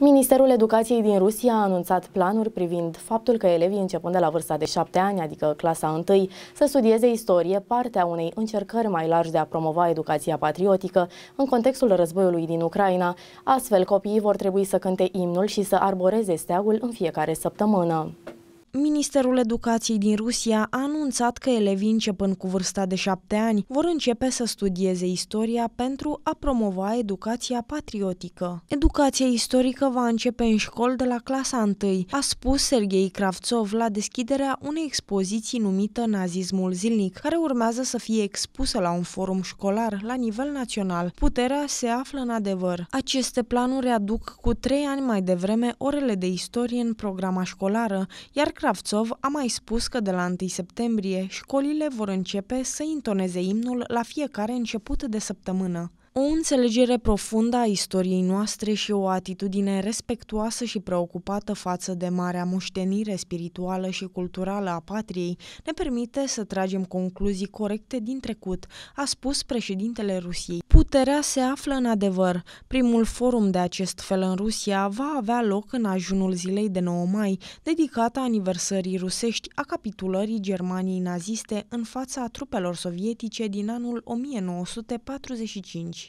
Ministerul Educației din Rusia a anunțat planuri privind faptul că elevii începând de la vârsta de șapte ani, adică clasa întâi, să studieze istorie, partea unei încercări mai largi de a promova educația patriotică în contextul războiului din Ucraina. Astfel, copiii vor trebui să cânte imnul și să arboreze steagul în fiecare săptămână. Ministerul Educației din Rusia a anunțat că elevii începând cu vârsta de șapte ani vor începe să studieze istoria pentru a promova educația patriotică. Educația istorică va începe în școli de la clasa 1, a spus Sergei Kravtsov la deschiderea unei expoziții numită Nazismul zilnic, care urmează să fie expusă la un forum școlar la nivel național. Puterea se află în adevăr. Aceste planuri aduc cu trei ani mai devreme orele de istorie în programa școlară, iar Kravtsov a mai spus că de la 1 septembrie școlile vor începe să intoneze imnul la fiecare început de săptămână. O înțelegere profundă a istoriei noastre și o atitudine respectuoasă și preocupată față de marea moștenire spirituală și culturală a patriei ne permite să tragem concluzii corecte din trecut, a spus președintele Rusiei. Puterea se află în adevăr. Primul forum de acest fel în Rusia va avea loc în ajunul zilei de 9 mai, dedicată aniversării rusești a capitulării Germaniei naziste în fața trupelor sovietice din anul 1945.